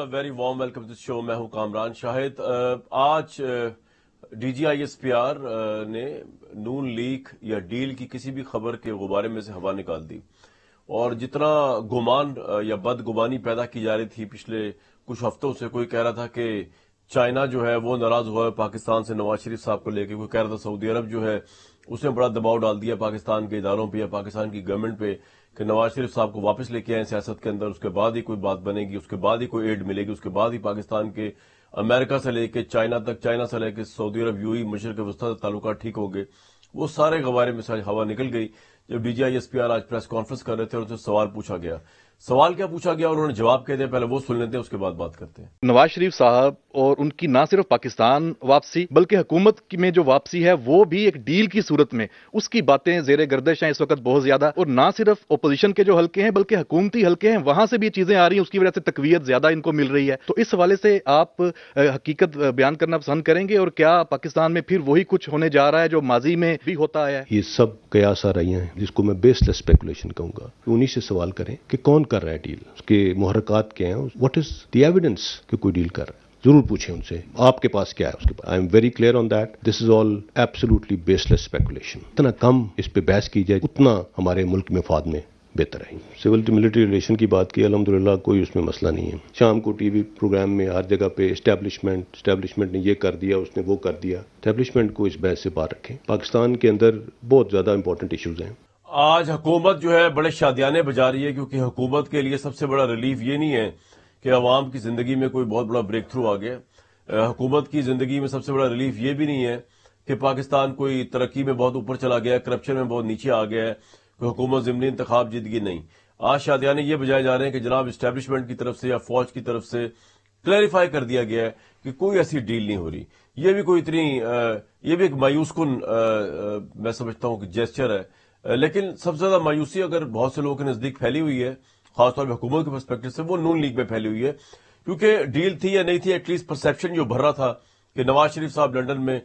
नाजरा very warm welcome to show मैं हूं कामरान शाहिद आज D G I S P R ने नून लीक या डील की किसी भी खबर के गुब्बारे में से हवा निकाल दी और जितना गुमान या बदगुमानी पैदा की जा रही थी पिछले कुछ हफ्तों से कोई कह रहा था कि चाइना जो है वो नाराज हुआ है पाकिस्तान से नवाज शरीफ साहब को लेकर कोई कह रहा था सऊदी अरब जो है उसने बड़ा दबाव डाल दिया पाकिस्तान के इदारों पर या पाकिस्तान की गवर्नमेंट पर कि नवाज शरीफ साहब को वापस लेके आए सियासत के अंदर उसके बाद ही कोई बात बनेगी उसके बाद ही कोई एड मिलेगी उसके बाद ही पाकिस्तान के अमेरिका से लेके चाइना तक चाइना से लेके सऊदी अरब मशर के वस्ता तक ताल्लुक ठीक हो गए वो सारे गवारे में हवा निकल गई जब डीजीआईएसपीआर आज प्रेस कॉन्फ्रेंस कर रहे थे और उनसे सवाल पूछा गया सवाल क्या पूछा गया उन्होंने जवाब कह दिया पहले वो सुन लेते हैं उसके बाद बात करते हैं नवाज शरीफ साहब और उनकी ना सिर्फ पाकिस्तान वापसी बल्कि हुकूमत में जो वापसी है वो भी एक डील की सूरत में उसकी बातें जेर गर्दिश हैं इस वक्त बहुत ज्यादा और ना सिर्फ अपोजिशन के जो हल्के हैं बल्कि हुकूमती हल्के हैं वहां से भी चीजें आ रही हैं उसकी वजह से तकवीत ज्यादा इनको मिल रही है तो इस हवाले से आप हकीकत बयान करना पसंद करेंगे और क्या पाकिस्तान में फिर वही कुछ होने जा रहा है जो माजी में भी होता आया ये सब कयास आ रही है जिसको मैं बेस्ट स्पेकुलेशन कहूंगा उन्हीं से सवाल करें कि कौन कर रहा है डील उसके मुहरकत क्या हैं व्हाट इज द एविडेंस कि कोई डील कर रहा है जरूर पूछें उनसे आपके पास क्या है उसके पास I am very clear on that this is all absolutely baseless speculation इतना कम इस पर बहस की जाए उतना हमारे मुल्क में फाद में बेहतर है सिविल टू मिलिट्री रिलेशन की बात की अलहमदिल्ला कोई उसमें मसला नहीं है शाम को टीवी प्रोग्राम में हर जगह पे स्टैब्लिशमेंट स्टैब्लिशमेंट ने ये कर दिया उसने वो कर दिया स्टैब्लिशमेंट को इस बहस से बाहर रखें पाकिस्तान के अंदर बहुत ज़्यादा इंपॉर्टेंट इशूज़ हैं आज हुकूमत जो है बड़े शादियाने बजा रही है क्योंकि हुकूमत के लिए सबसे बड़ा रिलीफ ये नहीं है कि अवाम की जिंदगी में कोई बहुत बड़ा ब्रेक थ्रू आ गया हुकूमत की जिंदगी में सबसे बड़ा रिलीफ ये भी नहीं है कि पाकिस्तान कोई तरक्की में बहुत ऊपर चला गया है करप्शन में बहुत नीचे आ गया है कोई हुकूमत जमनी इंतखा जिंदगी नहीं आज शादियाने ये बजाए जा रहे हैं कि जनाब इस्टेब्लिशमेंट की तरफ से या फौज की तरफ से क्लैरिफाई कर दिया गया है कि कोई ऐसी डील नहीं हो रही ये भी कोई इतनी ये भी एक मायूसकुन मैं समझता हूं कि जेस्चर है लेकिन सबसे ज्यादा मायूसी अगर बहुत से लोगों के नजदीक फैली हुई है खासतौर पर हुकूमत के परस्पेक्टिव से वो नून लीग में फैली हुई है क्योंकि डील थी या नहीं थी एटलीस्ट परसेप्शन जो भर रहा था कि नवाज शरीफ साहब लंडन में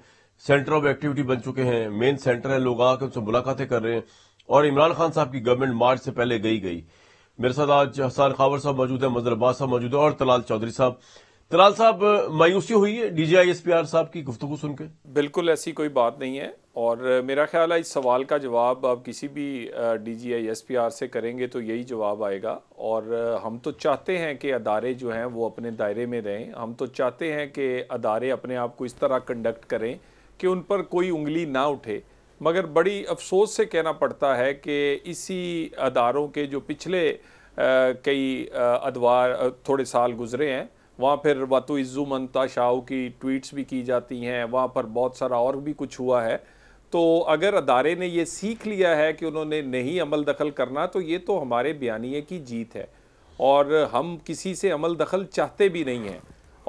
सेंटर ऑफ एक्टिविटी बन चुके हैं मेन सेंटर है लोग आकर उनसे मुलाकातें कर रहे हैं और इमरान खान साहब की गवर्नमेंट मार्च से पहले गई गई मेरे साथ आज हसान खावर साहब मौजूद है मजर अब्बास साहब मौजूद है और तलाल चौधरी साहब तलाल साहब मायूसी हुई है डीजीआईएसपीआर साहब की गुफ्तु सुन के बिल्कुल ऐसी कोई बात नहीं है और मेरा ख्याल है इस सवाल का जवाब आप किसी भी डीजीआईएसपीआर से करेंगे तो यही जवाब आएगा और हम तो चाहते हैं कि अदारे जो हैं वो अपने दायरे में रहें हम तो चाहते हैं कि अदारे अपने आप को इस तरह कंडक्ट करें कि उन पर कोई उंगली ना उठे मगर बड़ी अफसोस से कहना पड़ता है कि इसी अदारों के जो पिछले कई अदवार थोड़े साल गुजरे हैं वहाँ फिर वातु इज़्ज़ू मनता शाह की ट्वीट्स भी की जाती हैं वहाँ पर बहुत सारा और भी कुछ हुआ है तो अगर अदारे ने ये सीख लिया है कि उन्होंने नहीं अमल दखल करना तो ये तो हमारे बयानिए की जीत है और हम किसी से अमल दखल चाहते भी नहीं हैं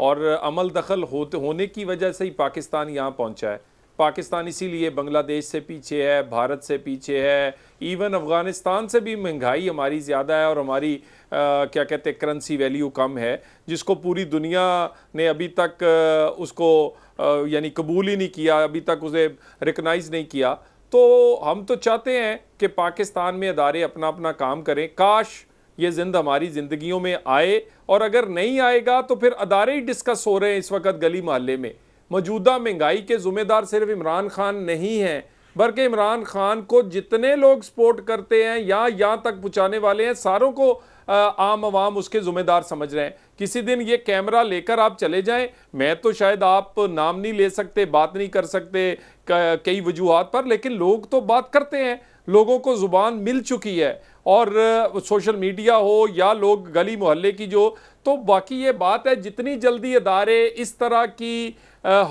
और अमल दखल होते होने की वजह से ही पाकिस्तान यहाँ पहुँचा है पाकिस्तान इसीलिए बांग्लादेश से पीछे है भारत से पीछे है इवन अफ़गानिस्तान से भी महंगाई हमारी ज़्यादा है और हमारी आ, क्या कहते हैं करेंसी वैल्यू कम है जिसको पूरी दुनिया ने अभी तक आ, उसको यानी कबूल ही नहीं किया अभी तक उसे रिकनाइज़ नहीं किया तो हम तो चाहते हैं कि पाकिस्तान में अदारे अपना अपना काम करें काश ये जिंद हमारी ज़िंदगियों में आए और अगर नहीं आएगा तो फिर अदारे ही डिस्कस हो रहे हैं इस वक्त गली मोहल्ले में मौजूदा महंगाई के जुम्मेदार सिर्फ इमरान खान नहीं है बल्कि इमरान खान को जितने लोग सपोर्ट करते हैं या यहाँ तक पहुँचाने वाले हैं सारों को आम आवाम उसके जुम्मेदार समझ रहे हैं किसी दिन ये कैमरा लेकर आप चले जाएं मैं तो शायद आप नाम नहीं ले सकते बात नहीं कर सकते कई वजूहत पर लेकिन लोग तो बात करते हैं लोगों को ज़ुबान मिल चुकी है और सोशल मीडिया हो या लोग गली मोहल्ले की जो तो बाकी ये बात है जितनी जल्दी अदारे इस तरह की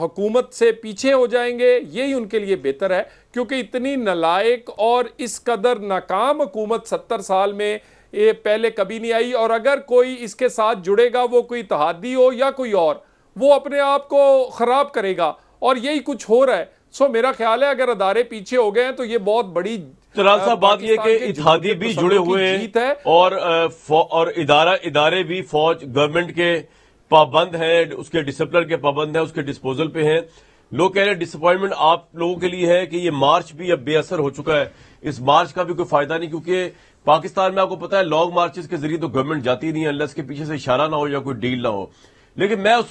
हकूमत से पीछे हो जाएंगे यही उनके लिए बेहतर है क्योंकि इतनी नलायक और इस कदर नाकाम हुकूमत सत्तर साल में ये पहले कभी नहीं आई और अगर कोई इसके साथ जुड़ेगा वो कोई तहादी हो या कोई और वो अपने आप को ख़राब करेगा और यही कुछ हो रहा है सो मेरा ख्याल है अगर अदारे पीछे हो गए हैं तो ये बहुत बड़ी तलाल साहब बात यह कि इतिहादी भी जुड़े हुए हैं और और इदारा इदारे भी फौज गवर्नमेंट के पाबंद है उसके डिसिप्लिन के पाबंद है उसके डिस्पोजल पे हैं लोग कह रहे हैं डिसअपॉइंटमेंट आप लोगों के लिए है कि ये मार्च भी अब बेअसर हो चुका है इस मार्च का भी कोई फायदा नहीं क्योंकि पाकिस्तान में आपको पता है लॉन्ग मार्चेस के जरिए तो गवर्नमेंट जाती नहीं है अल्लाह के पीछे से इशारा ना हो या कोई डील ना हो लेकिन मैं उस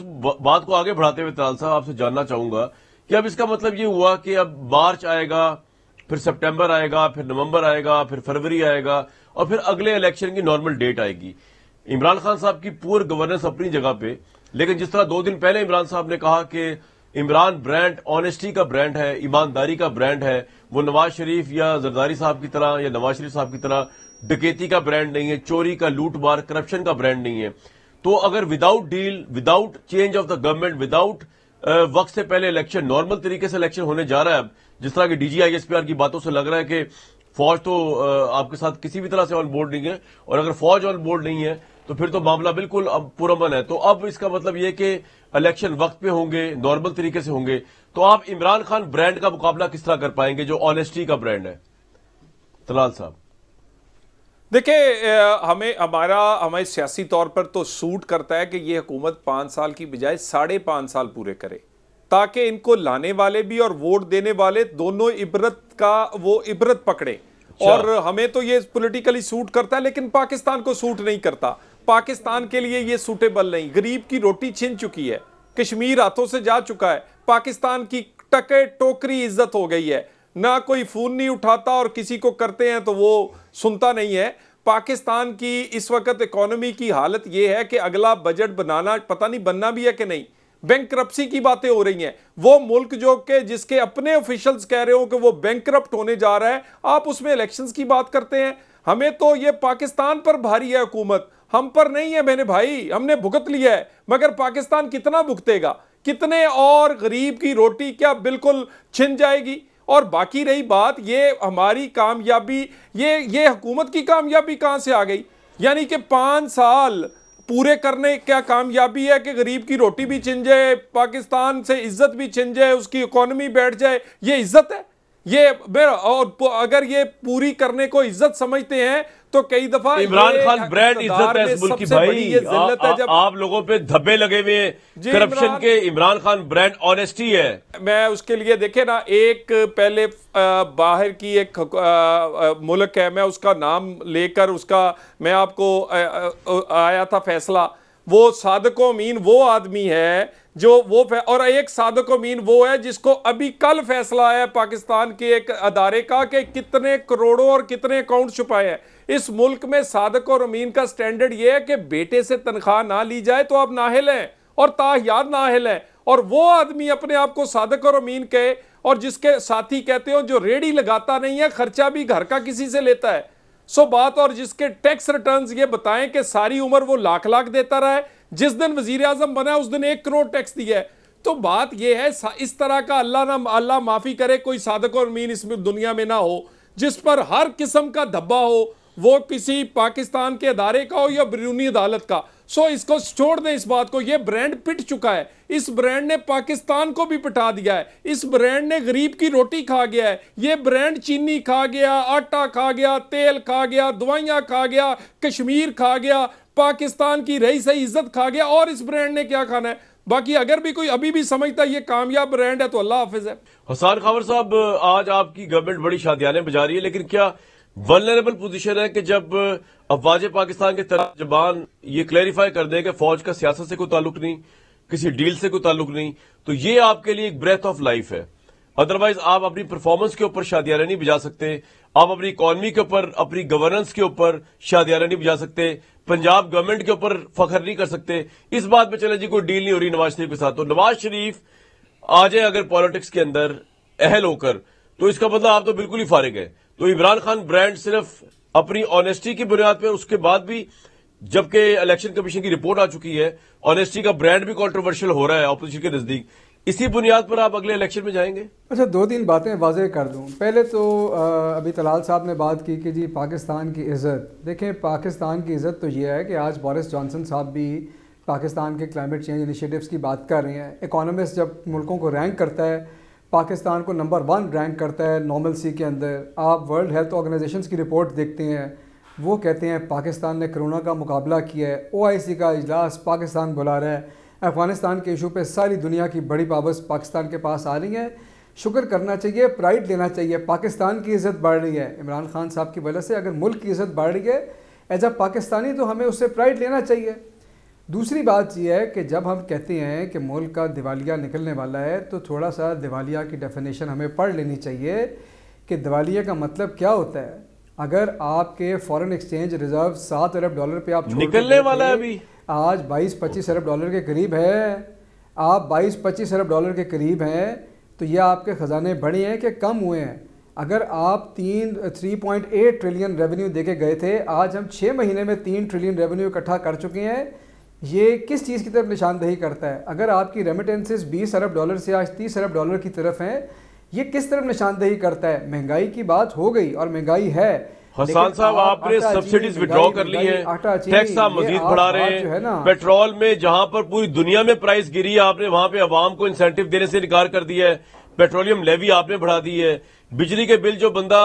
बात को आगे बढ़ाते हुए तलाल साहब आपसे जानना चाहूंगा कि अब इसका मतलब ये हुआ कि अब मार्च आएगा फिर सितंबर आएगा फिर नवंबर आएगा फिर फरवरी आएगा और फिर अगले इलेक्शन की नॉर्मल डेट आएगी इमरान खान साहब की पूर गवर्नेंस अपनी जगह पे लेकिन जिस तरह दो दिन पहले इमरान साहब ने कहा कि इमरान ब्रांड ऑनेस्टी का ब्रांड है ईमानदारी का ब्रांड है वो नवाज शरीफ या जरदारी साहब की तरह या नवाज शरीफ साहब की तरह डकेती का ब्रांड नहीं है चोरी का लूट मार करप्शन का ब्रांड नहीं है तो अगर without deal without change of the government without वक्त से पहले इलेक्शन नॉर्मल तरीके से इलेक्शन होने जा रहा है जिस तरह की डीजीआईएसपीआर की बातों से लग रहा है कि फौज तो आपके साथ किसी भी तरह से ऑन बोर्ड नहीं है और अगर फौज ऑन बोर्ड नहीं है तो फिर तो मामला बिल्कुल अब पुरमन है तो अब इसका मतलब यह कि इलेक्शन वक्त पे होंगे नॉर्मल तरीके से होंगे तो आप इमरान खान ब्रांड का मुकाबला किस तरह कर पाएंगे जो ऑनेस्टी का ब्रांड है तलाल साहब देखिए हमें हमारा हमें सियासी तौर पर तो सूट करता है कि ये हुकूमत पांच साल की बजाय साढ़े पांच साल पूरे करे ताकि इनको लाने वाले भी और वोट देने वाले दोनों इबरत का वो इबरत पकड़े अच्छा। और हमें तो ये पॉलिटिकली सूट करता है लेकिन पाकिस्तान को सूट नहीं करता पाकिस्तान के लिए ये सूटेबल नहीं गरीब की रोटी छिन चुकी है कश्मीर हाथों से जा चुका है पाकिस्तान की टके टोकरी इज्जत हो गई है ना कोई फोन नहीं उठाता और किसी को करते हैं तो वो सुनता नहीं है पाकिस्तान की इस वक्त इकोनॉमी की हालत यह है कि अगला बजट बनाना पता नहीं बनना भी है कि नहीं बैंक्रप्सी की बातें हो रही हैं वो मुल्क जो के जिसके अपने ऑफिशियल्स कह रहे हो कि वो बैंक्रप्ट होने जा रहा है आप उसमें इलेक्शंस की बात करते हैं हमें तो ये पाकिस्तान पर भारी है हुकूमत हम पर नहीं है मैंने भाई हमने भुगत लिया है मगर पाकिस्तान कितना भुगतेगा कितने और गरीब की रोटी क्या बिल्कुल छिन जाएगी और बाकी रही बात ये हमारी कामयाबी ये ये हुकूमत की कामयाबी कहाँ से आ गई यानी कि पाँच साल पूरे करने क्या कामयाबी है कि गरीब की रोटी भी छिन जाए पाकिस्तान से इज्जत भी छिन जाए उसकी इकोनॉमी बैठ जाए ये इज्जत है ये और अगर ये पूरी करने को इज्जत समझते हैं तो कई दफा इमरान खान ब्रांड इज्जत है इस मुल्क की भाई है जब आप लोगों पे धब्बे लगे हुए करप्शन के इमरान खान ब्रांड ऑनेस्टी है मैं उसके लिए देखे ना एक पहले बाहर की एक मुल्क है मैं उसका नाम लेकर उसका मैं आपको आया था फैसला वो सादको मीन वो आदमी है जो वो और एक साधक मीन वो है जिसको अभी कल फैसला आया पाकिस्तान के एक अदारे का कि कितने करोड़ों और कितने अकाउंट छुपाए हैं इस मुल्क में साधक और अमीन का स्टैंडर्ड ये है कि बेटे से तनख्वाह ना ली जाए तो आप नाहल हैं और ताहियात नाहल हैं और वो आदमी अपने आप को साधक और अमीन कहे और जिसके साथी कहते हो जो रेडी लगाता नहीं है खर्चा भी घर का किसी से लेता है सो बात और जिसके टैक्स रिटर्न ये बताएं कि सारी उम्र वो लाख लाख देता रहा है जिस दिन वजीर आजम बना उस दिन एक करोड़ टैक्स दिया है तो बात यह है इस तरह का अल्लाह ना अल्लाह माफ़ी करे कोई साधक और मीन इसमें दुनिया में ना हो जिस पर हर किस्म का धब्बा हो वो किसी पाकिस्तान के अदारे का हो या बरूनी अदालत का सो इसको छोड़ दें इस बात को ये ब्रांड पिट चुका है इस ब्रांड ने पाकिस्तान को भी पिटा दिया है इस ब्रांड ने गरीब की रोटी खा गया है ये ब्रांड चीनी खा गया आटा खा गया तेल खा गया दवाइयाँ खा गया कश्मीर खा गया पाकिस्तान की रही सही इज्जत खा गया और इस ब्रांड ने क्या खाना है बाकी अगर भी कोई अभी भी समझता ये कामयाब ब्रांड है तो अल्लाह हाफिज है हसान खबर साहब आज आपकी गवर्नमेंट बड़ी शादियाने बजा रही है लेकिन क्या वनरेबल पोजीशन है कि जब अफवाज पाकिस्तान के जबान ये क्लैरिफाई कर दे कि फौज का सियासत से कोई ताल्लुक नहीं किसी डील से कोई ताल्लुक नहीं तो ये आपके लिए एक ब्रेथ ऑफ लाइफ है अदरवाइज आप अपनी परफॉर्मेंस के ऊपर शादियाना नहीं बजा सकते आप अपनी इकोनॉमी के ऊपर अपनी गवर्नेंस के ऊपर शादियाना नहीं बजा सकते पंजाब गवर्नमेंट के ऊपर फखर नहीं कर सकते इस बात पे चले जी कोई डील नहीं हो रही नवाज शरीफ के साथ तो नवाज शरीफ आ जाए अगर पॉलिटिक्स के अंदर अहल होकर तो इसका मतलब आप तो बिल्कुल ही फारिग है तो इमरान खान ब्रांड सिर्फ अपनी ऑनेस्टी की बुनियाद पर उसके बाद भी जबकि इलेक्शन कमीशन की रिपोर्ट आ चुकी है ऑनेस्टी का ब्रांड भी कॉन्ट्रोवर्शियल हो रहा है ऑपोजिशन के नजदीक इसी बुनियाद पर आप अगले इलेक्शन में जाएंगे अच्छा दो तीन बातें वाजह कर दूं पहले तो अभी तलाल साहब ने बात की कि जी पाकिस्तान की इज़्ज़त देखें पाकिस्तान की इज़्ज़त तो यह है कि आज बोरिस जॉनसन साहब भी पाकिस्तान के क्लाइमेट चेंज इनिशिएटिव्स की बात कर रहे हैं इकोनॉमिस्ट जब मुल्कों को रैंक करता है पाकिस्तान को नंबर वन रैंक करता है नॉर्मल सी के अंदर आप वर्ल्ड हेल्थ ऑर्गेनाइजेशन की रिपोर्ट देखते हैं वो कहते हैं पाकिस्तान ने कोरोना का मुकाबला किया है ओ का इजलास पाकिस्तान बुला रहा है अफगानिस्तान के इशू पे सारी दुनिया की बड़ी पाबस पाकिस्तान के पास आ रही है शुक्र करना चाहिए प्राइड लेना चाहिए पाकिस्तान की इज्जत बढ़ रही है इमरान खान साहब की वजह से अगर मुल्क की इज्जत बढ़ रही है एज अ पाकिस्तानी तो हमें उससे प्राइड लेना चाहिए दूसरी बात यह है कि जब हम कहते हैं कि मुल्क का दिवालिया निकलने वाला है तो थोड़ा सा दिवालिया की डेफिनेशन हमें पढ़ लेनी चाहिए कि दिवालिया का मतलब क्या होता है अगर आपके फॉरेन एक्सचेंज रिजर्व सात अरब डॉलर पे आप निकलने वाला है अभी आज 22-25 अरब डॉलर के करीब है आप 22-25 अरब डॉलर के करीब हैं तो ये आपके ख़जाने बढ़े हैं कि कम हुए हैं अगर आप तीन three point eight trillion revenue के गए थे आज हम छः महीने में तीन ट्रिलियन रेवेन्यू इकट्ठा कर चुके हैं ये किस चीज़ की तरफ निशानदेही करता है अगर आपकी रेमिटेंसेस बीस अरब डॉलर से आज तीस अरब डॉलर की तरफ हैं ये किस तरफ निशानदेही करता है महंगाई की बात हो गई और महंगाई है हसान साहब आपने सब्सिडीज विद्रॉ कर ली है टैक्स आप मजीद बढ़ा रहे हैं पेट्रोल में जहां पर पूरी दुनिया में प्राइस गिरी है आपने वहां पे अवाम को इंसेंटिव देने से इनकार कर दिया है पेट्रोलियम लेवी आपने बढ़ा दी है बिजली के बिल जो बंदा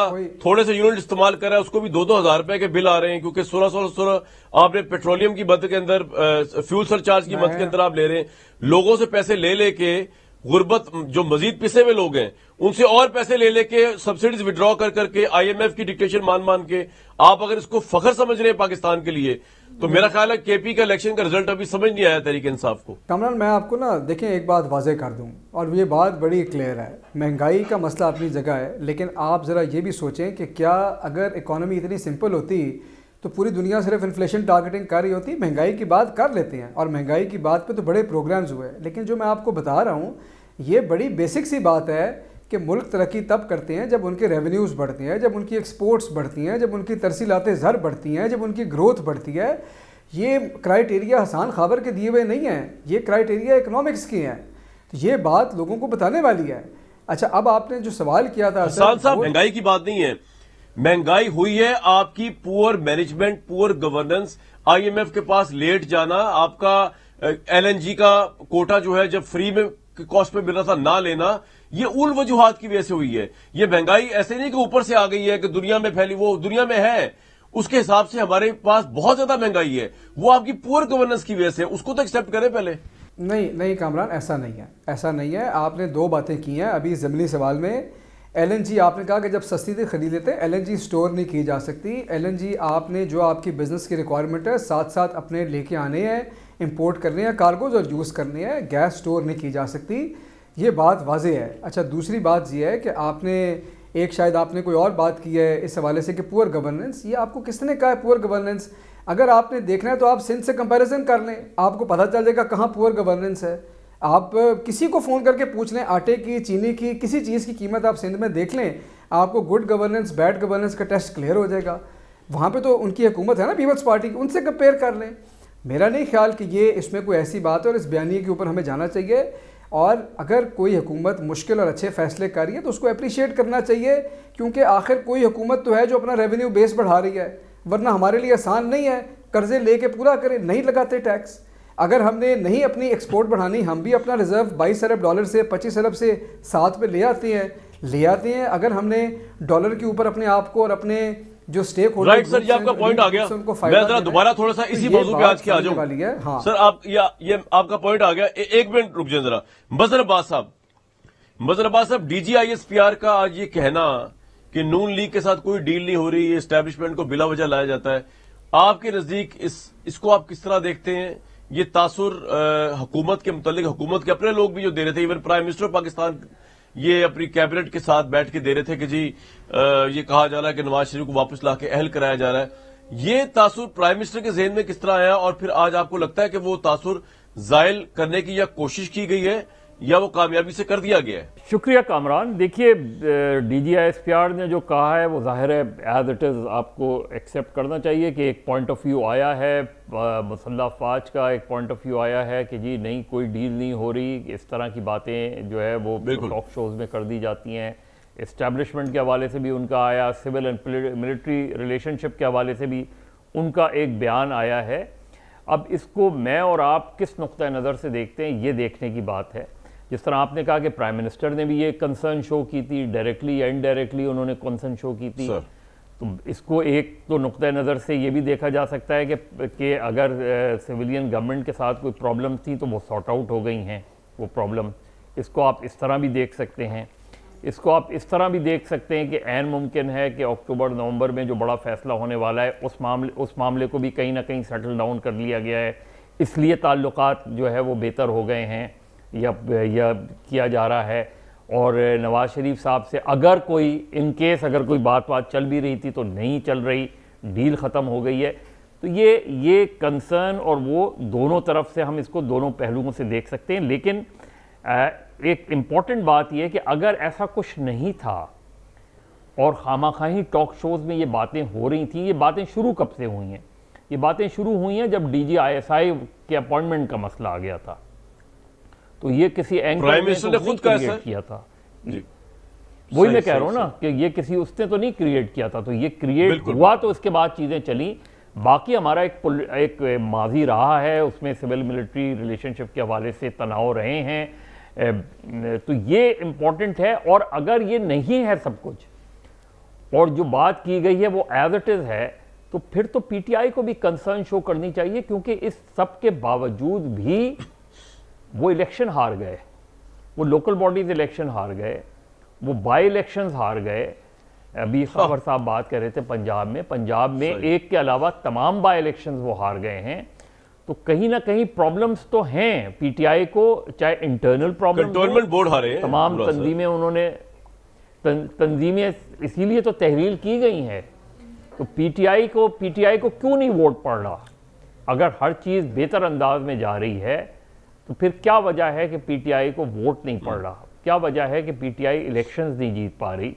थोड़े से यूनिट इस्तेमाल कर रहा है उसको भी दो दो हजार रुपए के बिल आ रहे हैं क्योंकि सोलह सोलह सोलह आपने पेट्रोलियम की मद के अंदर फ्यूल सरचार्ज की मद के अंदर आप ले रहे हैं लोगों से पैसे ले लेके गुर्बत जो मजीद पिसे हुए लोग हैं उनसे और पैसे ले लेके सब्सिडीज विड्रॉ कर करके आईएमएफ की डिक्टेशन मान मान के आप अगर इसको फखर समझ रहे हैं पाकिस्तान के लिए तो मेरा ख्याल है केपी का इलेक्शन का रिजल्ट अभी समझ नहीं आया तरीके इंसाफ को कमरान मैं आपको ना देखें एक बात वाजे कर दूं और ये बात बड़ी क्लियर है महंगाई का मसला अपनी जगह है लेकिन आप जरा ये भी सोचें कि क्या अगर इकोनॉमी इतनी सिंपल होती तो पूरी दुनिया सिर्फ इन्फ्लेशन टारगेटिंग कर रही होती है महंगाई की बात कर लेते हैं और महंगाई की बात पे तो बड़े प्रोग्राम्स हुए हैं लेकिन जो मैं आपको बता रहा हूँ ये बड़ी बेसिक सी बात है कि मुल्क तरक्की तब करते हैं जब उनके रेवेन्यूज़ बढ़ते हैं जब उनकी एक्सपोर्ट्स बढ़ती हैं जब उनकी तरसीलातें ज़र बढ़ती हैं जब उनकी ग्रोथ बढ़ती है ये क्राइटेरिया हसान खबर के दिए हुए नहीं हैं ये क्राइटेरिया इकोनॉमिक्स की हैं तो ये बात लोगों को बताने वाली है अच्छा अब आपने जो सवाल किया था महंगाई की बात नहीं है महंगाई हुई है आपकी poor management poor governance IMF के पास लेट जाना आपका एलएनजी का कोटा जो है जब फ्री में कॉस्ट पे मिल रहा था ना लेना ये उन वजूहत की वजह से हुई है ये महंगाई ऐसे नहीं कि ऊपर से आ गई है कि दुनिया में फैली वो दुनिया में है उसके हिसाब से हमारे पास बहुत ज्यादा महंगाई है वो आपकी पुअर गवर्नेंस की वजह से उसको तो एक्सेप्ट करें पहले नहीं नहीं कामरान ऐसा नहीं है ऐसा नहीं है आपने दो बातें की हैं अभी जमनी सवाल में एलएनजी आपने कहा कि जब सस्ती से खरीद लेते हैं एलएनजी स्टोर नहीं की जा सकती एलएनजी आपने जो आपकी बिज़नेस की रिक्वायरमेंट है साथ साथ अपने लेके आने हैं इंपोर्ट करने हैं कार्गोज और यूज़ करने हैं गैस स्टोर नहीं की जा सकती ये बात वाजह है अच्छा दूसरी बात यह है कि आपने एक शायद आपने कोई और बात की है इस हवाले से कि पुअर गवर्नेंस ये आपको किसने कहा है पुअर गवर्नेंस अगर आपने देखना है तो आप सिंध से कंपैरिजन कर लें आपको पता चल जाएगा कहाँ पुअर गवर्नेंस है आप किसी को फ़ोन करके पूछ लें आटे की चीनी की किसी चीज़ की कीमत आप सिंध में देख लें आपको गुड गवर्नेंस बैड गवर्नेंस का टेस्ट क्लियर हो जाएगा वहाँ पे तो उनकी हुकूमत है ना पीपल्स पार्टी की उनसे कंपेयर कर लें मेरा नहीं ख्याल कि ये इसमें कोई ऐसी बात है और इस बयानी के ऊपर हमें जाना चाहिए और अगर कोई हुकूमत मुश्किल और अच्छे फैसले कर रही है तो उसको अप्रिशिएट करना चाहिए क्योंकि आखिर कोई हुकूमत तो है जो अपना रेवेन्यू बेस बढ़ा रही है वरना हमारे लिए आसान नहीं है कर्ज़े ले पूरा करें नहीं लगाते टैक्स अगर हमने नहीं अपनी एक्सपोर्ट बढ़ानी हम भी अपना रिज़र्व 22 अरब डॉलर से 25 अरब से साथ में ले आते हैं ले आते हैं अगर हमने डॉलर के ऊपर अपने आप को और अपने जो स्टेक होल्डर राइट सर ये आपका पॉइंट आ गया मैं जरा दोबारा थोड़ा सा तो इसी मौजूद पे आज के आ जाऊं हाँ। सर आप या ये आपका पॉइंट आ गया एक मिनट रुक जाए जरा मजर अब्बास साहब मजर अब्बास साहब डीजीआईएसपीआर का आज ये कहना कि नून लीग के साथ कोई डील नहीं हो रही है इस्टेब्लिशमेंट को बिला वजह लाया जाता है आपके नजदीक इस इसको आप किस तरह देखते हैं ये तासुर हुकूमत के मुतालिक हुकूमत के अपने लोग भी जो दे रहे थे even prime minister of Pakistan ये अपनी कैबिनेट के साथ बैठ के दे रहे थे कि जी आ, ये कहा जा रहा है कि नवाज शरीफ को वापस ला के अहल कराया जा रहा है ये तासुर प्राइम मिनिस्टर के जहन में किस तरह आया और फिर आज आपको लगता है कि वो तासुर जायल करने की या कोशिश की गई है या वो कामयाबी से कर दिया गया है शुक्रिया कामरान देखिए D G I S P R ने जो कहा है वो जाहिर है एज इट इज़ आपको एक्सेप्ट करना चाहिए कि एक पॉइंट ऑफ व्यू आया है मसल्ला फाज का एक पॉइंट ऑफ व्यू आया है कि जी नहीं कोई डील नहीं हो रही इस तरह की बातें जो है वो टॉक शोज में कर दी जाती हैं इस्टेब्लिशमेंट के हवाले से भी उनका आया सिविल एंड मिलिट्री रिलेशनशिप के हवाले से भी उनका एक बयान आया है अब इसको मैं और आप किस नुक़ नज़र से देखते हैं ये देखने की बात है जिस तरह आपने कहा कि प्राइम मिनिस्टर ने भी ये कंसर्न शो की थी डायरेक्टली या इनडायरेक्टली उन्होंने कंसर्न शो की थी Sir. तो इसको एक तो नुक़ नज़र से ये भी देखा जा सकता है कि के अगर सिविलियन गवर्नमेंट के साथ कोई प्रॉब्लम थी तो वो सॉर्ट आउट हो गई हैं वो प्रॉब्लम इसको आप इस तरह भी देख सकते हैं इसको आप इस तरह भी देख सकते हैं कि एन मुमकिन है कि अक्टूबर नवंबर में जो बड़ा फैसला होने वाला है उस मामले उस मामले को भी कहीं ना कहीं सेटल डाउन कर लिया गया है इसलिए ताल्लुकात जो है वो बेहतर हो गए हैं या या किया जा रहा है और नवाज़ शरीफ साहब से अगर कोई इन केस अगर कोई बात बात चल भी रही थी तो नहीं चल रही डील ख़त्म हो गई है तो ये ये कंसर्न और वो दोनों तरफ से हम इसको दोनों पहलुओं से देख सकते हैं लेकिन एक इम्पॉर्टेंट बात यह कि अगर ऐसा कुछ नहीं था और खामा खाही टॉक शोज़ में ये बातें हो रही थी ये बातें शुरू कब से हुई हैं ये बातें शुरू हुई हैं जब D G I S I के अपॉइंटमेंट का मसला आ गया था तो ये किसी एंकर ने, ने तो खुद क्रिएट किया था वही मैं कह रहा हूं ना कि ये किसी उसने तो नहीं क्रिएट किया था तो ये क्रिएट हुआ तो उसके बाद चीज़ें चली बाकी हमारा एक एक माजी रहा है उसमें सिविल मिलिट्री रिलेशनशिप के हवाले से तनाव रहे हैं तो ये इंपॉर्टेंट है और अगर ये नहीं है सब कुछ और जो बात की गई है वो एज इट इज़ है तो फिर तो पीटीआई को भी कंसर्न शो करनी चाहिए क्योंकि इस सब के बावजूद भी वो इलेक्शन हार गए वो लोकल बॉडीज इलेक्शन हार गए वो बाई इलेक्शन हार गए अभी हाँ। खबर साहब बात कर रहे थे पंजाब में पंजाब में एक के अलावा तमाम बाई इलेक्शन वो हार गए हैं तो कहीं ना कहीं प्रॉब्लम्स तो हैं पीटीआई को चाहे इंटरनल प्रॉब्लम बोर्ड हारे तमाम तंजीमें उन्होंने तंजीमें इसीलिए तो तहरील की गई हैं तो पीटीआई को पीटीआई को क्यों नहीं वोट पड़ रहा अगर हर चीज़ बेहतर अंदाज में जा रही है तो फिर क्या वजह है कि पीटीआई को वोट नहीं पड़ हम्म। रहा क्या वजह है कि पीटीआई इलेक्शंस नहीं जीत पा रही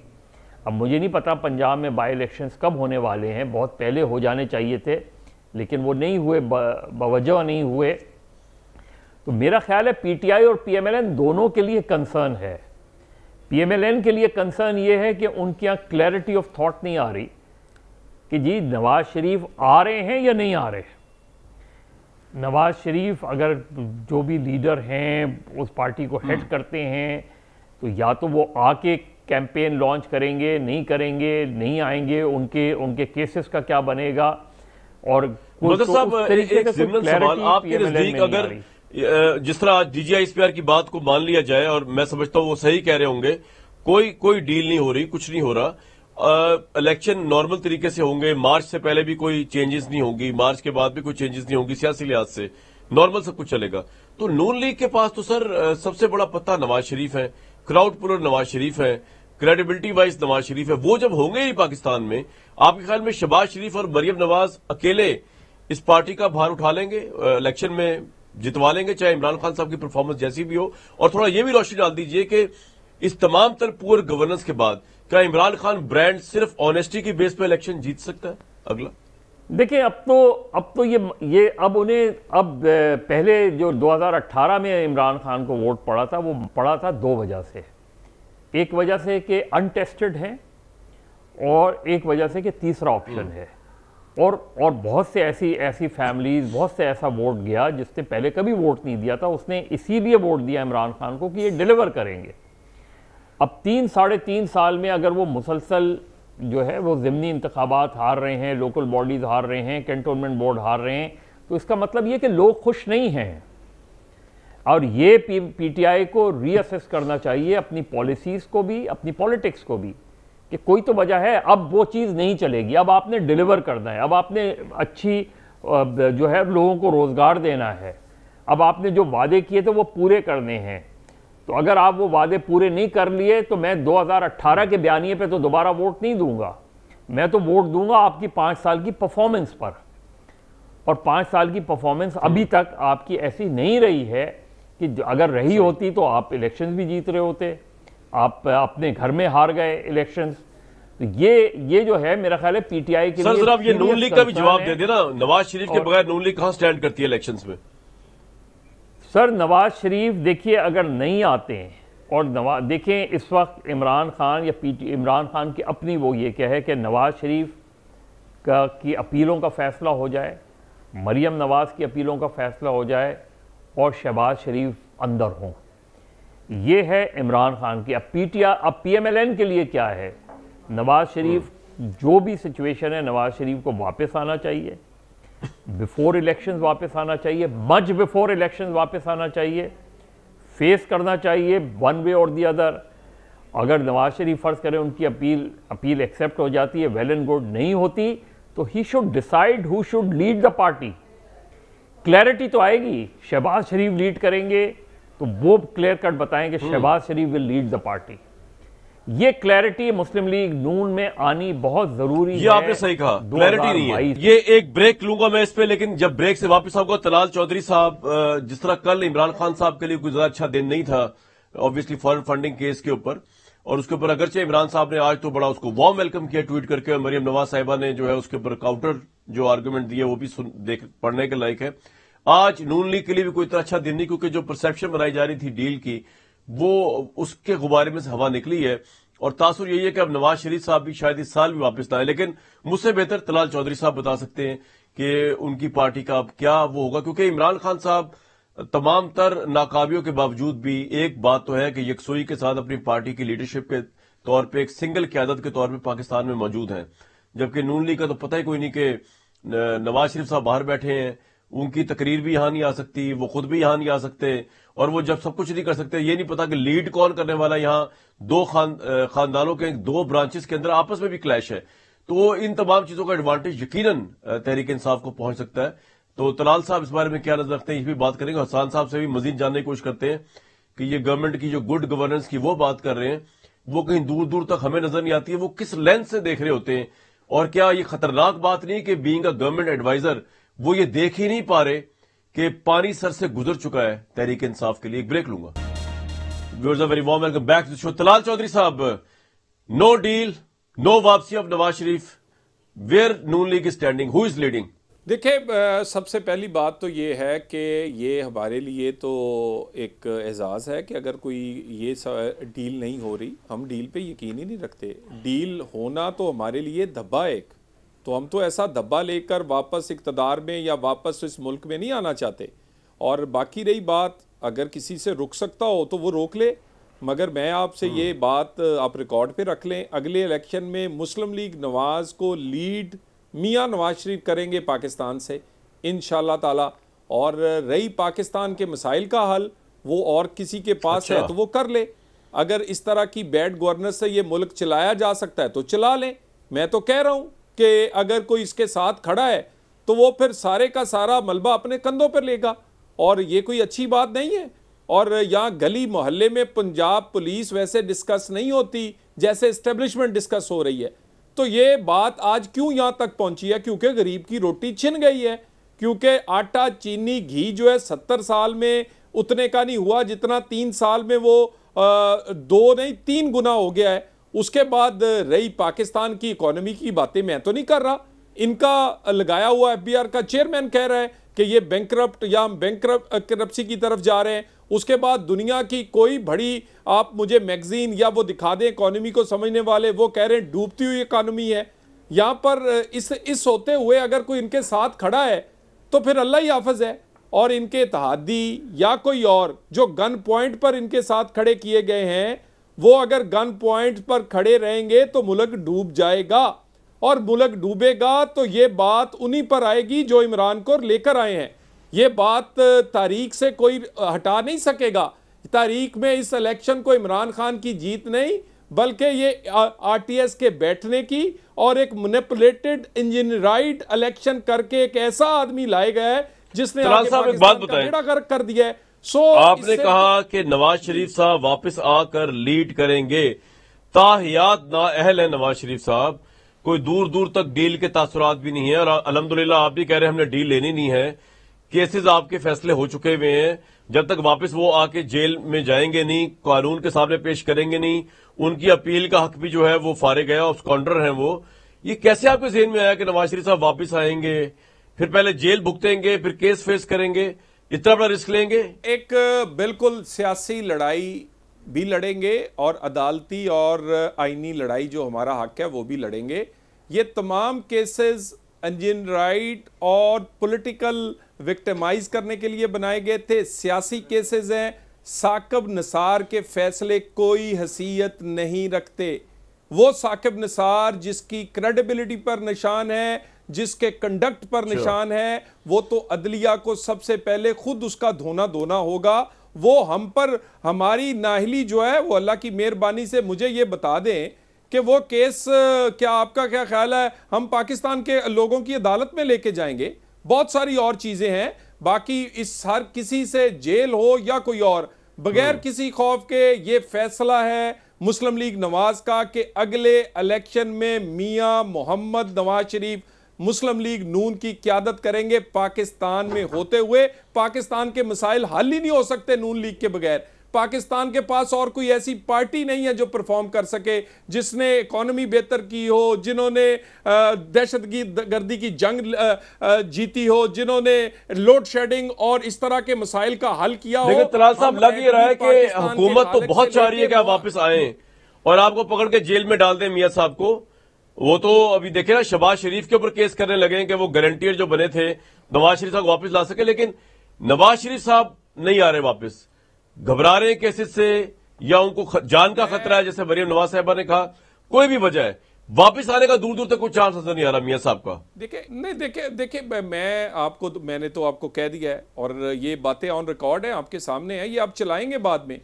अब मुझे नहीं पता पंजाब में बाई इलेक्शंस कब होने वाले हैं बहुत पहले हो जाने चाहिए थे लेकिन वो नहीं हुए बवजह नहीं हुए तो मेरा ख्याल है पीटीआई और पीएमएलएन दोनों के लिए कंसर्न है पीएमएलएन के लिए कंसर्न ये है कि उनके यहाँ क्लैरिटी ऑफ थाट नहीं आ रही कि जी नवाज शरीफ आ रहे हैं या नहीं आ रहे हैं नवाज शरीफ अगर जो भी लीडर हैं उस पार्टी को हेड हम्म। करते हैं तो या तो वो आके कैंपेन लॉन्च करेंगे नहीं करेंगे नहीं आएंगे उनके उनके केसेस का क्या बनेगा और तो साहब एक सिमिलर सवाल आपके नजदीक अगर जिस तरह डीजीआईएसपीआर की बात को मान लिया जाए और मैं समझता हूँ वो सही कह रहे होंगे कोई कोई डील नहीं हो रही कुछ नहीं हो रहा इलेक्शन नॉर्मल तरीके से होंगे मार्च से पहले भी कोई चेंजेस नहीं होगी मार्च के बाद भी कोई चेंजेस नहीं होंगी सियासी लिहाज से नॉर्मल सब कुछ चलेगा तो नून लीग के पास तो सर सबसे बड़ा पत्ता नवाज शरीफ है क्राउड पुलर नवाज शरीफ है क्रेडिबिलिटी वाइज नवाज शरीफ है वो जब होंगे ही पाकिस्तान में आपके ख्याल में शबाज शरीफ और मरियम नवाज अकेले इस पार्टी का भार उठा लेंगे इलेक्शन में जितवा लेंगे चाहे इमरान खान साहब की परफॉर्मेंस जैसी भी हो और थोड़ा ये भी रोशनी डाल दीजिए कि इस तमाम तर पुअर गवर्नेंस के बाद क्या इमरान खान ब्रांड सिर्फ ऑनेस्टी की बेस पर इलेक्शन जीत सकता है अगला देखिए अब तो अब तो ये ये अब उन्हें अब पहले जो 2018 में इमरान खान को वोट पड़ा था वो पड़ा था दो वजह से एक वजह से कि अनटेस्टेड है और एक वजह से कि तीसरा ऑप्शन हम्म। है और और बहुत से ऐसी ऐसी फैमिलीज बहुत से ऐसा वोट गया जिसने पहले कभी वोट नहीं दिया था उसने इसीलिए वोट दिया इमरान खान को कि ये डिलीवर करेंगे अब तीन साढ़े तीन साल में अगर वो मुसलसल जो है वो ज़मनी इंतबात हार रहे हैं लोकल बॉडीज़ हार रहे हैं कैंटोनमेंट बोर्ड हार रहे हैं तो इसका मतलब ये कि लोग खुश नहीं हैं और ये पी पी टी आई को रीअसेस करना चाहिए अपनी पॉलिसीज़ को भी अपनी पॉलिटिक्स को भी कि कोई तो वजह है अब वो चीज़ नहीं चलेगी अब आपने डिलीवर करना है अब आपने अच्छी जो है लोगों को रोज़गार देना है अब आपने जो वादे किए थे वो पूरे करने हैं तो अगर आप वो वादे पूरे नहीं कर लिए तो मैं 2018 के बयानिए पे तो दोबारा वोट नहीं दूंगा मैं तो वोट दूंगा आपकी पाँच साल की परफॉर्मेंस पर और पाँच साल की परफॉर्मेंस अभी तक आपकी ऐसी नहीं रही है कि अगर रही होती तो आप इलेक्शन भी जीत रहे होते आप अपने घर में हार गए इलेक्शन तो ये ये जो है मेरा ख्याल है पीटीआई के सर जरा ये नून लीग का भी जवाब दे देना नवाज शरीफ के बगैर नून लीग कहाँ स्टैंड करती है इलेक्शंस में सर नवाज शरीफ देखिए अगर नहीं आते हैं और नवाज देखें इस वक्त इमरान खान या पी इमरान खान की अपनी वो ये क्या है कि नवाज शरीफ का की अपीलों का फ़ैसला हो जाए मरियम नवाज़ की अपीलों का फ़ैसला हो जाए और शहबाज शरीफ अंदर हों ये है इमरान खान की अब पी टी आर अब पी एम एल एन के लिए क्या है नवाज शरीफ हम्म। जो भी सिचुएशन है नवाज शरीफ को वापस आना चाहिए बिफोर इलेक्शन वापस आना चाहिए मच बिफोर इलेक्शन वापस आना चाहिए फेस करना चाहिए वन वे और दी अदर अगर नवाज शरीफ फ़र्ज़ करें उनकी अपील अपील एक्सेप्ट हो जाती है वेल एंड गुड नहीं होती तो he should decide who should lead the party clarity तो आएगी शहबाज शरीफ लीड करेंगे तो वो क्लियर कट बताएंगे Shahbaz Sharif will lead the party ये क्लैरिटी मुस्लिम लीग नून में आनी बहुत जरूरी ये है ये आपने सही कहा क्लैरिटी नहीं है ये एक ब्रेक लूंगा मैं इस पे लेकिन जब ब्रेक से वापस आऊंगा तलाल चौधरी साहब जिस तरह कल इमरान खान साहब के लिए कोई ज्यादा अच्छा दिन नहीं था ऑब्वियसली फॉरन फंडिंग केस के ऊपर और उसके ऊपर अगरचे इमरान साहब ने आज तो बड़ा उसको वार्म वेलकम किया ट्वीट करके मरियम नवाज साहिबा ने जो है उसके ऊपर काउंटर जो आर्ग्यूमेंट दिए वो भी पढ़ने के लायक है आज नून लीग के लिए भी कोई इतना अच्छा दिन नहीं क्योंकि जो परसेप्शन बनाई जा रही थी डील की वो उसके गुब्बारे में से हवा निकली है और तासुर यही है कि अब नवाज शरीफ साहब भी शायद इस साल भी वापस आए लेकिन मुझसे बेहतर तलाल चौधरी साहब बता सकते हैं कि उनकी पार्टी का अब क्या वो होगा क्योंकि इमरान खान साहब तमाम तर नाकाबियों के बावजूद भी एक बात तो है कि यकसोई के साथ अपनी पार्टी की लीडरशिप के तौर पर एक सिंगल क्यादत के तौर पर पाकिस्तान में मौजूद है जबकि नून लीग का तो पता ही कोई नहीं कि नवाज शरीफ साहब बाहर बैठे हैं उनकी तकरीर भी यहां नहीं आ सकती वो खुद भी यहां नहीं आ सकते और वो जब सब कुछ नहीं कर सकते ये नहीं पता कि लीड कौन करने वाला यहाँ दो खान खानदानों के दो ब्रांचेस के अंदर आपस में भी क्लैश है तो इन तमाम चीजों का एडवांटेज यकीनन तहरीक इंसाफ को पहुंच सकता है तो तलाल साहब इस बारे में क्या नजर रखते हैं इस भी बात करेंगे हसान साहब से भी मजीद जानने की कोशिश करते हैं कि ये गवर्नमेंट की जो गुड गवर्नेंस की वो बात कर रहे हैं वो कहीं दूर दूर तक हमें नजर नहीं आती है वो किस लेंथ से देख रहे होते हैं और क्या ये खतरनाक बात नहीं कि बींग अ गवर्नमेंट एडवाइजर वो ये देख ही नहीं पा रहे कि पानी सर से गुजर चुका है तहरीक इंसाफ के लिए एक ब्रेक लूंगा very warm welcome back to show Talal Chaudhry साहब नो डील नो वापसी of Nawaz Sharif where Noon League is standing who is leading देखिए सबसे पहली बात तो ये है कि ये हमारे लिए तो एक एजाज़ है कि अगर कोई ये डील नहीं हो रही हम डील पे यकीन ही नहीं रखते डील होना तो हमारे लिए धब्बा एक तो हम तो ऐसा धब्बा लेकर वापस इकतदार में या वापस इस मुल्क में नहीं आना चाहते और बाकी रही बात अगर किसी से रुक सकता हो तो वो रोक ले मगर मैं आपसे ये हम्म। बात आप रिकॉर्ड पे रख लें अगले इलेक्शन में मुस्लिम लीग नवाज को लीड मियाँ नवाज शरीफ करेंगे पाकिस्तान से इन ताला और रही पाकिस्तान के मसाइल का हल वो और किसी के पास अच्छा। है तो वो कर ले अगर इस तरह की बैड गवर्नेंस से ये मुल्क चलाया जा सकता है तो चला लें मैं तो कह रहा हूँ कि अगर कोई इसके साथ खड़ा है तो वो फिर सारे का सारा मलबा अपने कंधों पर लेगा और ये कोई अच्छी बात नहीं है और यहाँ गली मोहल्ले में पंजाब पुलिस वैसे डिस्कस नहीं होती जैसे इस्टेब्लिशमेंट डिस्कस हो रही है तो ये बात आज क्यों यहाँ तक पहुँची है क्योंकि गरीब की रोटी छिन गई है क्योंकि आटा चीनी घी जो है सत्तर साल में उतने का नहीं हुआ जितना तीन साल में वो आ, दो नहीं तीन गुना हो गया है उसके बाद रही पाकिस्तान की इकोनॉमी की बातें मैं तो नहीं कर रहा इनका लगाया हुआ एफबीआर का चेयरमैन कह रहा है कि ये बैंक या हम बैंक करप्सी की तरफ जा रहे हैं उसके बाद दुनिया की कोई बड़ी आप मुझे मैगजीन या वो दिखा दें इकोनॉमी को समझने वाले वो कह रहे हैं डूबती हुई इकॉनमी है यहाँ पर इस इस होते हुए अगर कोई इनके साथ खड़ा है तो फिर अल्लाह ही हाफज है और इनके इतिहादी या कोई और जो गन पॉइंट पर इनके साथ खड़े किए गए हैं वो अगर गन पॉइंट पर खड़े रहेंगे तो मुल्क डूब जाएगा और मुल्क डूबेगा तो ये बात उन्हीं पर आएगी जो इमरान को लेकर आए हैं ये बात तारीख से कोई हटा नहीं सकेगा तारीख में इस इलेक्शन को इमरान खान की जीत नहीं बल्कि ये आरटीएस के बैठने की और एक मनिपुलेटेड इंजीनियराइड इलेक्शन करके एक ऐसा आदमी लाया गया है जिसने आगे पाकिस्तान का कर दिया है सो so, आपने कहा कि नवाज शरीफ साहब वापस आकर लीड करेंगे ताहियात ना अहल है नवाज शरीफ साहब कोई दूर दूर तक डील के तासरात भी नहीं है और अलहमदुल्ला आप भी कह रहे हैं हमने डील लेनी नहीं है केसेस आपके फैसले हो चुके हुए हैं जब तक वापस वो आके जेल में जाएंगे नहीं कानून के सामने पेश करेंगे नहीं उनकी अपील का हक भी जो है वो फारे गया और स्कॉन्डर है वो ये कैसे आपके जेहन में आया कि नवाज शरीफ साहब वापस आएंगे फिर पहले जेल भुगतेंगे फिर केस फेस करेंगे इतना बड़ा रिस्क लेंगे एक बिल्कुल सियासी लड़ाई भी लड़ेंगे और अदालती और आईनी लड़ाई जो हमारा हक है वो भी लड़ेंगे ये तमाम केसेस इंजिन राइट और पॉलिटिकल विक्टिमाइज करने के लिए बनाए गए थे सियासी केसेस हैं साकब निसार के फैसले कोई हसीयत नहीं रखते वो साकब निसार जिसकी क्रेडिबिलिटी पर निशान है जिसके कंडक्ट पर निशान है वो तो अदलिया को सबसे पहले खुद उसका धोना धोना होगा वो हम पर हमारी नाहली जो है वो अल्लाह की मेहरबानी से मुझे ये बता दें कि वो केस क्या आपका क्या ख्याल है हम पाकिस्तान के लोगों की अदालत में लेके जाएंगे बहुत सारी और चीज़ें हैं बाकी इस हर किसी से जेल हो या कोई और बगैर hmm. किसी खौफ के ये फैसला है मुस्लिम लीग नवाज का कि अगले इलेक्शन में मियां मोहम्मद नवाज शरीफ मुस्लिम लीग नून की क्यादत करेंगे पाकिस्तान में होते हुए पाकिस्तान के मसाइल हल ही नहीं हो सकते नून लीग के बगैर पाकिस्तान के पास और कोई ऐसी पार्टी नहीं है जो परफॉर्म कर सके जिसने इकोनॉमी बेहतर की हो जिन्होंने दहशत गर्दी की जंग जीती हो जिन्होंने लोड शेडिंग और इस तरह के मसाइल का हल किया हो साहब लग ही रहा है कि हुकूमत तो बहुत चाह रही है कि आप वापस आए और आपको पकड़ के जेल में डाल दें मियाँ साहब को वो तो अभी देखे ना शबाज शरीफ के ऊपर केस करने लगे हैं कि वो गारंटियर जो बने थे नवाज शरीफ साहब वापस ला सके लेकिन नवाज शरीफ साहब नहीं आ रहे वापस घबरा रहे हैं केसेस से या उनको जान का खतरा है जैसे मरियम नवाज साहबा ने कहा कोई भी वजह है वापस आने का दूर दूर तक कोई चांस नजर नहीं आ रहा मियाँ साहब का देखे नहीं देखे देखिए मैं आपको तो, मैंने तो आपको कह दिया है और ये बातें ऑन रिकॉर्ड है आपके सामने है ये आप चलाएंगे बाद में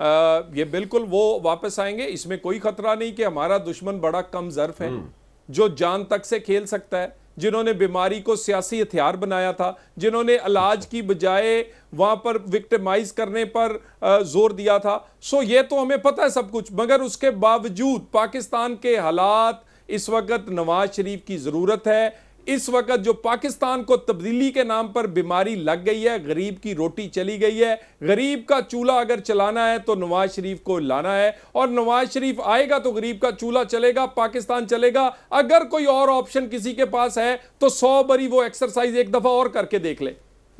ये बिल्कुल वो वापस आएंगे इसमें कोई खतरा नहीं कि हमारा दुश्मन बड़ा कम जर्फ है हम्म। जो जान तक से खेल सकता है जिन्होंने बीमारी को सियासी हथियार बनाया था जिन्होंने इलाज की बजाय वहाँ पर विक्टिमाइज करने पर जोर दिया था सो ये तो हमें पता है सब कुछ मगर उसके बावजूद पाकिस्तान के हालात इस वक्त नवाज शरीफ की ज़रूरत है इस वक्त जो पाकिस्तान को तब्दीली के नाम पर बीमारी लग गई है गरीब की रोटी चली गई है गरीब का चूल्हा अगर चलाना है तो नवाज शरीफ को लाना है और नवाज शरीफ आएगा तो गरीब का चूल्हा चलेगा पाकिस्तान चलेगा अगर कोई और ऑप्शन किसी के पास है तो सौ बरी वो एक्सरसाइज एक दफ़ा और करके देख ले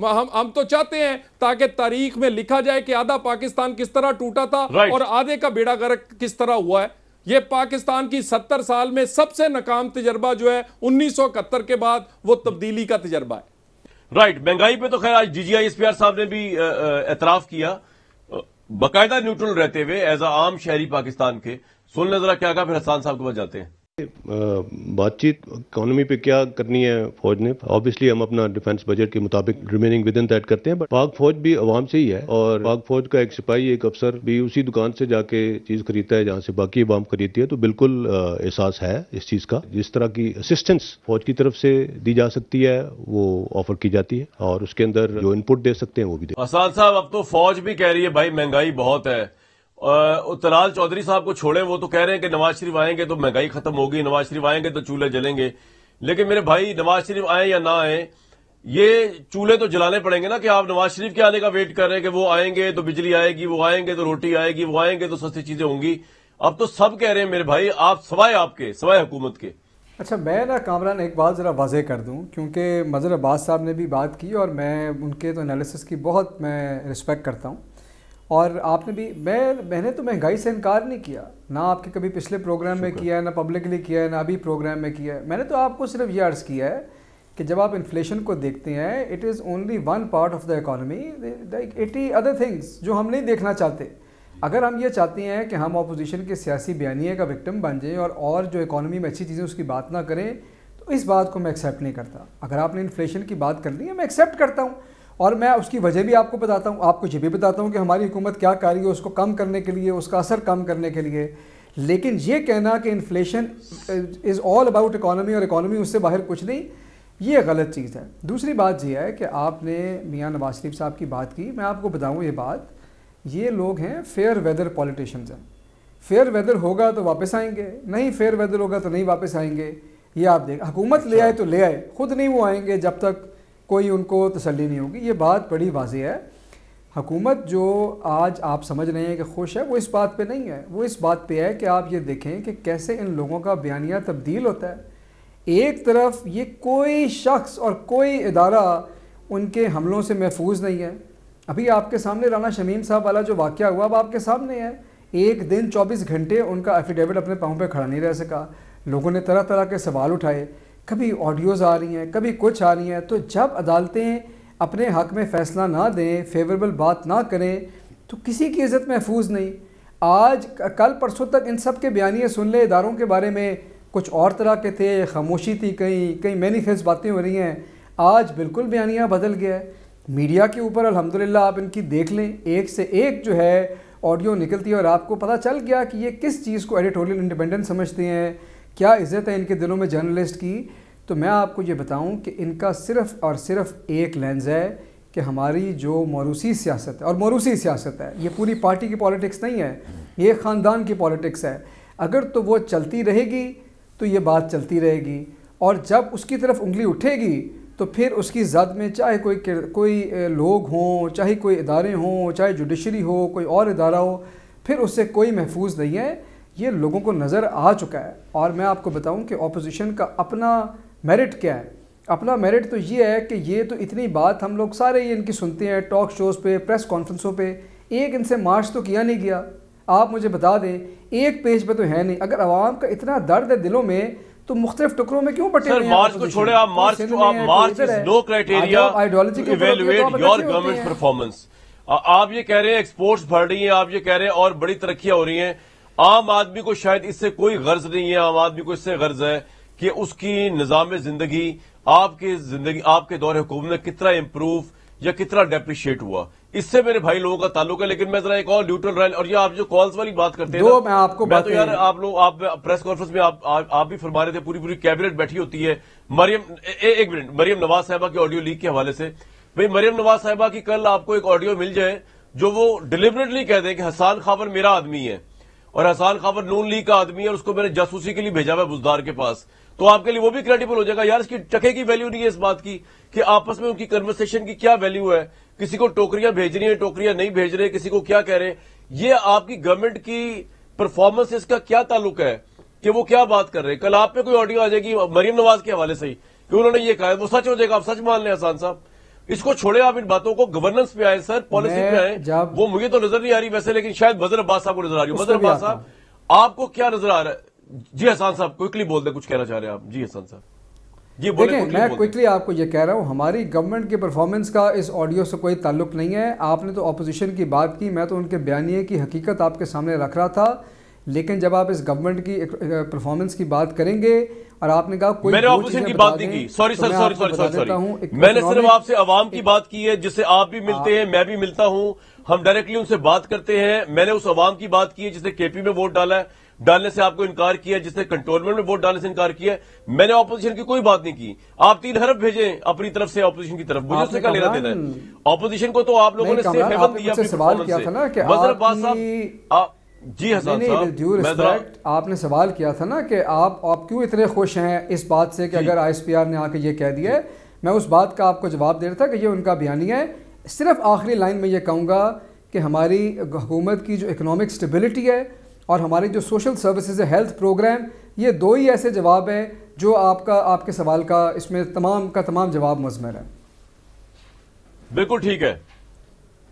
हम हम तो चाहते हैं ताकि तारीख में लिखा जाए कि आधा पाकिस्तान किस तरह टूटा था और आधे का बेड़ा गर्क किस तरह हुआ है ये पाकिस्तान की सत्तर साल में सबसे नाकाम तजर्बा जो है उन्नीस सौ इकहत्तर के बाद वो तब्दीली का तजर्बा है राइट महंगाई पे तो खैर आज G G I S P R साहब ने भी एतराफ किया बाकायदा न्यूट्रल रहते हुए एज अ आम शहरी पाकिस्तान के सुन लें जरा क्या कहा फिर हसान साहब के पास जाते हैं बातचीत इकोनॉमी पे क्या करनी है फौज ने ऑब्वियसली हम अपना डिफेंस बजट के मुताबिक रिमेनिंग विद इन दैट करते हैं बट पाक फौज भी अवाम से ही है और पाक फौज का एक सिपाही एक अफसर भी उसी दुकान से जाके चीज खरीदता है जहाँ से बाकी अवाम खरीदती है तो बिल्कुल एहसास है इस चीज का जिस तरह की असिस्टेंस फौज की तरफ से दी जा सकती है वो ऑफर की जाती है और उसके अंदर जो इनपुट दे सकते हैं वो भी दे साहब अब तो फौज भी कह रही है भाई महंगाई बहुत है तलाल चौधरी साहब को छोड़े वो तो कह रहे हैं कि नवाज शरीफ आएंगे तो महंगाई खत्म होगी नवाज शरीफ आएंगे तो चूल्हे जलेंगे लेकिन मेरे भाई नवाज शरीफ आए या ना आए ये चूल्हे तो जलाने पड़ेंगे ना कि आप नवाज शरीफ के आने का वेट कर रहे हैं कि वो आएंगे तो बिजली आएगी वो आएंगे तो रोटी आएगी वो आएंगे तो सस्ती चीजें होंगी अब तो सब कह रहे हैं मेरे भाई आप सवाए आपके सवाए हुकूमत के अच्छा मैं ना कामरान एक बात ज़रा वाजह कर दूं क्योंकि मज़र अब्बास साहब ने भी बात की और मैं उनके तो एनालिसिस की बहुत मैं रिस्पेक्ट करता हूँ और आपने भी मैं मैंने तो महंगाई से इनकार नहीं किया ना आपके कभी पिछले प्रोग्राम में किया है ना पब्लिकली किया है ना अभी प्रोग्राम में किया है मैंने तो आपको सिर्फ ये अर्ज़ किया है कि जब आप इन्फ्लेशन को देखते हैं it is only one part of the economy like at other things जो हम नहीं देखना चाहते अगर हम ये चाहते हैं कि हम अपोजिशन के सियासी बयानिए का विक्टम बन जाएँ और, और जो इकोनॉमी में अच्छी चीज़ें उसकी बात ना करें तो इस बात को मैं एक्सेप्ट नहीं करता अगर आपने इन्फ्लेशन की बात कर ली है मैं एक्सेप्ट करता हूँ और मैं उसकी वजह भी आपको बताता हूँ आपको ये भी बताता हूँ कि हमारी हुकूमत क्या कर रही है उसको कम करने के लिए उसका असर कम करने के लिए लेकिन ये कहना कि inflation is all about economy और इकानमी उससे बाहर कुछ नहीं ये गलत चीज़ है दूसरी बात यह है कि आपने मियाँ नवाज शरीफ साहब की बात की मैं आपको बताऊँ ये बात ये लोग हैं फेयर वेदर पॉलिटिशन हैं फेयर वेदर होगा तो वापस आएंगे नहीं फेयर वेदर होगा तो नहीं वापस आएंगे ये आप देख हुकूमत ले अच्छा। आए तो ले आए खुद नहीं वो आएंगे जब तक कोई उनको तसली नहीं होगी ये बात बड़ी वाज है हकूमत जो आज आप समझ रहे हैं कि खुश है वो इस बात पे नहीं है वो इस बात पे है कि आप ये देखें कि कैसे इन लोगों का बयानिया तब्दील होता है एक तरफ ये कोई शख्स और कोई इदारा उनके हमलों से महफूज नहीं है अभी आपके सामने राना शमीम साहब वाला जो वाक़ हुआ अब आपके सामने है एक दिन चौबीस घंटे उनका एफिडेविट अपने पाँव पर खड़ा नहीं रह सका लोगों ने तरह तरह के सवाल उठाए कभी ऑडियोज़ आ रही हैं कभी कुछ आ रही हैं तो जब अदालतें अपने हक में फ़ैसला ना दें फेवरेबल बात ना करें तो किसी की इज़्ज़त महफूज नहीं आज कल परसों तक इन सब के बयानिए सुन ले इदारों के बारे में कुछ और तरह के थे खामोशी थी कहीं कहीं मैनीफेस्ट बातें हो रही हैं आज बिल्कुल बयानिया बदल गया है मीडिया के ऊपर अल्हम्दुलिल्लाह आप इनकी देख लें एक से एक जो है ऑडियो निकलती है और आपको पता चल गया कि ये किस चीज़ को एडिटोरियल इंडिपेंडेंट समझते हैं क्या इज़्ज़त है इनके दिलों में जर्नलिस्ट की तो मैं आपको ये बताऊं कि इनका सिर्फ और सिर्फ एक लेंस है कि हमारी जो मौरूसी सियासत है और मौरूसी सियासत है ये पूरी पार्टी की पॉलिटिक्स नहीं है ये ख़ानदान की पॉलिटिक्स है अगर तो वो चलती रहेगी तो ये बात चलती रहेगी और जब उसकी तरफ उंगली उठेगी तो फिर उसकी जद में चाहे कोई कोई लोग हों चाहे कोई इदारे हों चाहे जुडिशरी हो कोई और इदारा हो फिर उससे कोई महफूज नहीं है ये लोगों को नज़र आ चुका है और मैं आपको बताऊं कि ऑपोजिशन का अपना मेरिट क्या है अपना मेरिट तो ये है कि ये तो इतनी बात हम लोग सारे ही इनकी सुनते हैं टॉक शोज़ पे प्रेस कॉन्फ्रेंसों पे एक इनसे मार्च तो किया नहीं गया आप मुझे बता दें एक पेज पे तो है नहीं अगर आवाम का इतना दर्द है दिलों में तो मुख्तलिफ टुकड़ों में क्यों बटे मार्च को छोड़े आप मार्च आप march no criteria ideology your government performance आप ये कह रहे हैं एक्सपोर्ट्स बढ़ रही हैं आप ये कह रहे हैं और बड़ी तरक्या हो रही हैं आम आदमी को शायद इससे कोई गर्ज नहीं है आम आदमी को इससे गर्ज है कि उसकी निज़ाम जिंदगी आपके जिंदगी आपके दौर हुकूमत में कितना इम्प्रूव या कितना डेप्रिशिएट हुआ इससे मेरे भाई लोगों का ताल्लुक है लेकिन मैं जरा एक और न्यूट्रल रहा और ये आप जो कॉल्स वाली बात करते हैं मैं आपको मैं तो यार आप लोग आप प्रेस कॉन्फ्रेंस में आप, आप आप भी फरमा रहे थे पूरी पूरी कैबिनेट बैठी होती है मरियम ए, एक मिनट मरियम नवाज साहबा की ऑडियो लीक के हवाले से भाई मरियम नवाज साहबा की कल आपको एक ऑडियो मिल जाए जो वो डिलिबरेटली कह दें कि हसान खावर मेरा आदमी है और एहसान खबर नून लीग का आदमी है और उसको मैंने जासूसी के लिए भेजा हुआ बुजदार के पास तो आपके लिए वो भी क्रेडिबल हो जाएगा यार इसकी टके की वैल्यू नहीं है इस बात की कि आपस में उनकी कन्वर्सेशन की क्या वैल्यू है किसी को टोकरियां भेज रही है टोकरियां नहीं भेज रहे किसी को क्या कह रहे हैं ये आपकी गवर्नमेंट की परफॉर्मेंस इसका क्या ताल्लुक है कि वो क्या बात कर रहे हैं कल आप पे कोई ऑडियो आ जाएगी मरीम नवाज के हवाले से ही कि उन्होंने ये कहा वो सच हो जाएगा आप सच मान लें आसान साहब इसको छोड़े आप इन बातों को गवर्नेंस पे आए सर पॉलिसी पे आए वो मुझे तो नजर नहीं आ रही वैसे लेकिन शायद बजर अब्बास साहब को नजर आ रही हो वजर अब्बास साहब आपको क्या नजर आ रहा है जी हसान साहब क्विकली बोल दे कुछ कहना चाह रहे हैं आप जी हसान साहब देखिए मैं क्विकली आपको ये कह रहा हूँ हमारी गवर्नमेंट की परफॉर्मेंस का इस ऑडियो से कोई ताल्लुक नहीं है आपने तो अपोजिशन की बात की मैं तो उनके बयानिए की हकीकत आपके सामने रख रहा था लेकिन जब आप इस गवर्नमेंट की परफॉर्मेंस की बात करेंगे और आपने कहा कोई मैंने ऑपोजिशन की बात नहीं की sorry sir sorry sorry sorry मैंने सिर्फ आपसे आवाम की बात की है जिससे आप भी मिलते हाँ। हैं मैं भी मिलता हूं हम डायरेक्टली उनसे बात करते हैं मैंने उस आवाम की बात की है जिसने केपी में वोट डाला है डालने से आपको इनकार किया जिसने कंटोनमेंट में वोट डालने से इनकार किया मैंने ऑपोजिशन की कोई बात नहीं की आप तीन हरफ भेजे अपनी तरफ से ऑपोजिशन की तरफ मुझे क्या लेना देना है ऑपोजिशन को तो आप लोगों ने सवाल किया था ना साहब जी हसन रिस्पेक्ट आपने सवाल किया था ना कि आप आप क्यों इतने खुश हैं इस बात से कि अगर आईएसपीआर ने आके ये कह दिया है मैं उस बात का आपको जवाब दे रहा था कि ये उनका बयानी है सिर्फ आखिरी लाइन में ये कहूँगा कि हमारी हुकूमत की जो इकनॉमिक स्टेबिलिटी है और हमारी जो सोशल सर्विसज है हेल्थ प्रोग्राम ये दो ही ऐसे जवाब हैं जो आपका आपके सवाल का इसमें तमाम का तमाम जवाब मजमर है बिल्कुल ठीक है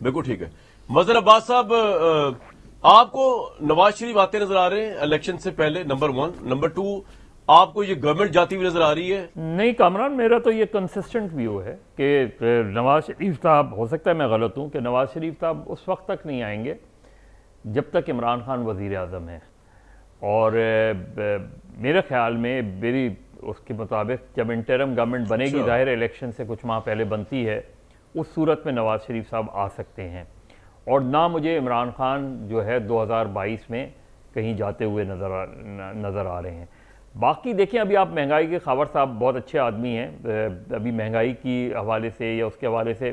बिल्कुल ठीक है मजर अब्बास साहब आपको नवाज शरीफ आते नजर आ रहे हैं इलेक्शन से पहले नंबर वन नंबर टू आपको ये गवर्नमेंट जाती हुई नजर आ रही है नहीं कामरान मेरा तो ये कंसिस्टेंट व्यू है कि नवाज शरीफ साहब हो सकता है मैं गलत हूँ कि नवाज शरीफ साहब उस वक्त तक नहीं आएंगे जब तक इमरान खान वजीर अजम है और मेरे ख्याल में मेरी उसके मुताबिक जब इंटरम गवर्नमेंट बनेगी अच्छा। जाहिर इलेक्शन से कुछ माह पहले बनती है उस सूरत में नवाज शरीफ साहब आ सकते हैं और ना मुझे इमरान खान जो है 2022 में कहीं जाते हुए नज़र आ नज़र आ रहे हैं बाकी देखें अभी आप महंगाई के खबर साहब बहुत अच्छे आदमी हैं अभी महंगाई की हवाले से या उसके हवाले से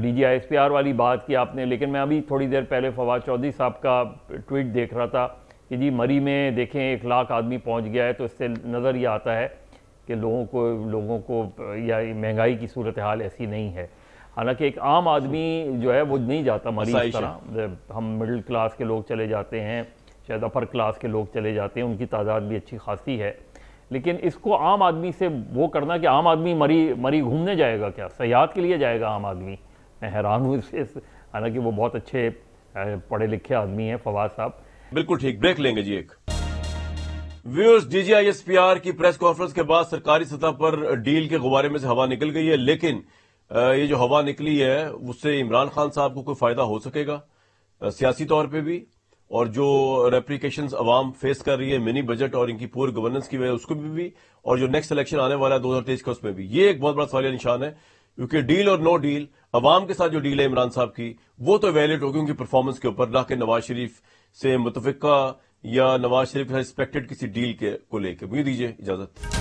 D G I S P R वाली बात की आपने लेकिन मैं अभी थोड़ी देर पहले फवाद चौधरी साहब का ट्वीट देख रहा था कि जी मरी में देखें एक लाख आदमी पहुंच गया है तो इससे नज़र ये आता है कि लोगों को लोगों को या महंगाई की सूरत हाल ऐसी नहीं है हालांकि एक आम आदमी जो है वो नहीं जाता मरीज तरह हम मिडिल क्लास के लोग चले जाते हैं शायद अपर क्लास के लोग चले जाते हैं उनकी तादाद भी अच्छी खासी है लेकिन इसको आम आदमी से वो करना कि आम आदमी मरी मरी घूमने जाएगा क्या सयाहत के लिए जाएगा आम आदमी मैं हैरान हूँ इससे हालांकि वो बहुत अच्छे पढ़े लिखे आदमी हैं फवाद साहब बिल्कुल ठीक ब्रेक लेंगे जी एक पी डीजीआईएसपीआर की प्रेस कॉन्फ्रेंस के बाद सरकारी सतह पर डील के गुब्बारे में से हवा निकल गई है लेकिन ये जो हवा निकली है उससे इमरान खान साहब को कोई फायदा हो सकेगा सियासी तौर पर भी और जो रेप्लीकेशन अवाम फेस कर रही है मिनी बजट और इनकी पूर्व गवर्नेंस की वजह उसको भी, भी और जो नेक्स्ट इलेक्शन आने वाला है दो हजार तेईस का उसमें भी ये एक बहुत बड़ा सवालिया निशान है क्योंकि डील और नो डील अवाम के साथ जो डील है इमरान साहब की वो तो वैलिड होगी उनकी परफॉर्मेंस के ऊपर ना कि नवाज शरीफ से मुतफिका या नवाज शरीफ से एक्सपेक्टेड किसी डील के को लेकर मुझे दीजिए इजाजत